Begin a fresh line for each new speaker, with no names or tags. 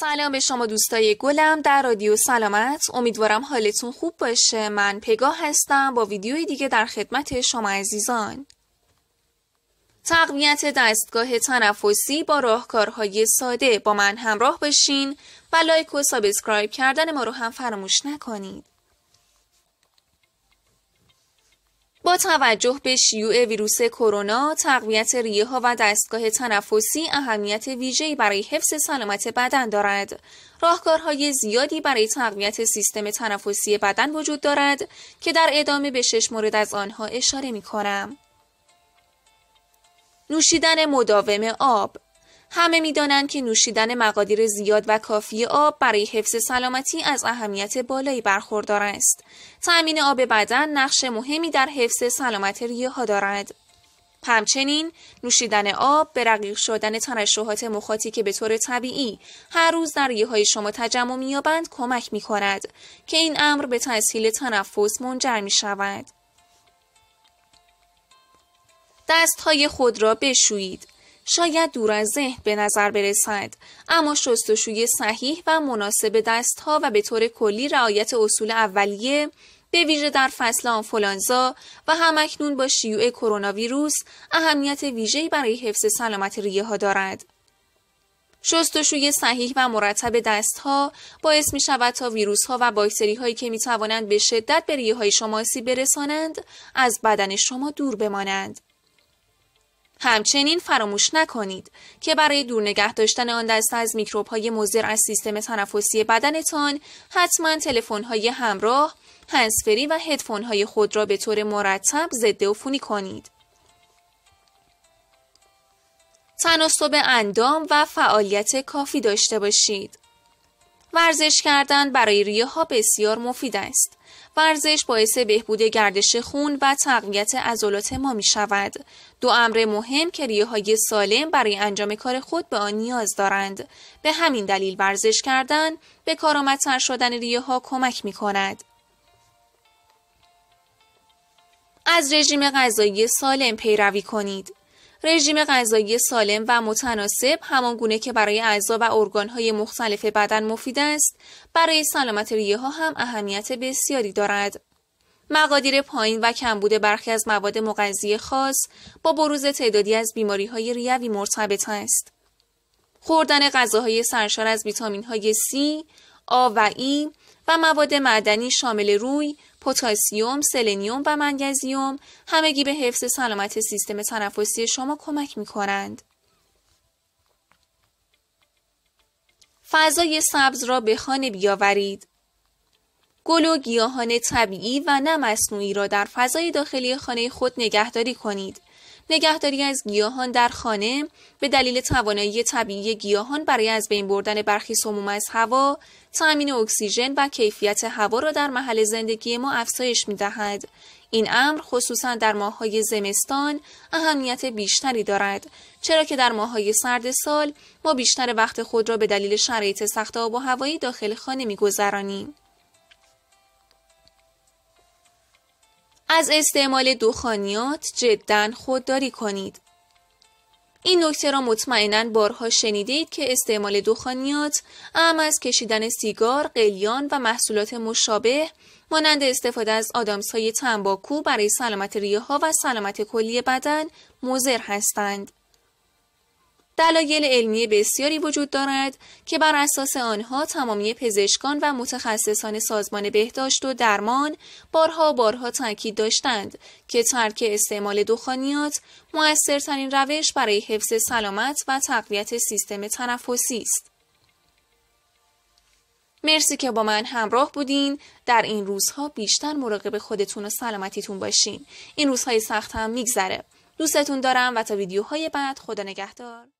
سلام به شما دوستای گلم در رادیو سلامت امیدوارم حالتون خوب باشه من پگاه هستم با ویدیوی دیگه در خدمت شما عزیزان تقویت دستگاه تنفسی با راهکارهای ساده با من همراه باشین و لایک و سابسکرایب کردن ما رو هم فراموش نکنید با توجه به شیوع ویروس کرونا، تقویت ریه ها و دستگاه تنفسی اهمیت ویژه‌ای برای حفظ سلامت بدن دارد. راهکارهای زیادی برای تقویت سیستم تنفسی بدن وجود دارد که در ادامه به شش مورد از آنها اشاره می نوشیدن مداوم آب همه میدانند که نوشیدن مقادیر زیاد و کافی آب برای حفظ سلامتی از اهمیت بالایی برخوردار است. تأمین آب بدن نقش مهمی در حفظ سلامت ریه ها دارد. همچنین نوشیدن آب به رقیق شدن ترشحات مخاطی که به طور طبیعی هر روز در ریه های شما تجمع میابند کمک می کند که این امر به تسهیل تنفس منجر می شود. دست های خود را بشویید. شاید دور از ذهن به نظر برسد اما شستشوی صحیح و مناسب دستها و به طور کلی رعایت اصول اولیه به ویژه در فصل آنفولانزا و همکنون با شیوع کرونا ویروس اهمیت ویژه‌ای برای حفظ سلامت ریه ها دارد. شستشوی صحیح و مرتب دستها باعث می شود تا ویروس ها و باکتری هایی که می توانند به شدت به ریه های شما آسیب برسانند از بدن شما دور بمانند. همچنین فراموش نکنید که برای دور نگه داشتن آن دسته از میکروب های مزر از سیستم تنفسی بدنتان حتما تلفن های همراه، هنسفری و هدفون های خود را به طور مرتب ضد عفونی کنید. تناسب اندام و فعالیت کافی داشته باشید. ورزش کردن برای ریه ها بسیار مفید است. ورزش باعث بهبود گردش خون و تقویت عضلات ما می شود. دو امر مهم که ریه های سالم برای انجام کار خود به آن نیاز دارند. به همین دلیل ورزش کردن به کارآمدتر شدن ریه ها کمک می کند. از رژیم غذایی سالم پیروی کنید. رژیم غذایی سالم و متناسب همان گونه که برای اعضا و ارگانهای مختلف بدن مفید است برای سلامت ریه ها هم اهمیت بسیاری دارد مقادیر پایین و کمبود برخی از مواد مغذی خاص با بروز تعدادی از بیماری های ریوی مرتبط است خوردن غذاهای سرشار از ویتامین های C، آ و E و مواد معدنی شامل روی پتاسیم، سلنیوم و منگزیوم همگی به حفظ سلامت سیستم تنفسی شما کمک می کنند. فضای سبز را به خانه بیاورید. گل و گیاهان طبیعی و نه مصنوعی را در فضای داخلی خانه خود نگهداری کنید. نگهداری از گیاهان در خانه به دلیل توانایی طبیعی گیاهان برای از بین بردن برخی سموم از هوا، تأمین اکسیژن و کیفیت هوا را در محل زندگی ما افزایش می دهد. این امر خصوصا در ماههای زمستان اهمیت بیشتری دارد چرا که در ماههای سرد سال ما بیشتر وقت خود را به دلیل شرایط سخت آب و هوایی داخل خانه گذرانیم. از استعمال دخانیات جدا خودداری کنید. این نکته را مطمئنا بارها شنیدید که استعمال دخانیات اما از کشیدن سیگار، قلیان و محصولات مشابه مانند استفاده از آدامس های تنباکو برای سلامت ریه ها و سلامت کلی بدن مضر هستند. دلایل علمی بسیاری وجود دارد که بر اساس آنها تمامی پزشکان و متخصصان سازمان بهداشت و درمان بارها بارها تاکید داشتند که ترک استعمال دخانیات موثرترین روش برای حفظ سلامت و تقویت سیستم تنفسی است. مرسی که با من همراه بودین در این روزها بیشتر مراقب خودتون و سلامتیتون باشین این روزهای سخت هم میگذره دوستتون دارم و تا ویدیوهای بعد خدا نگهدار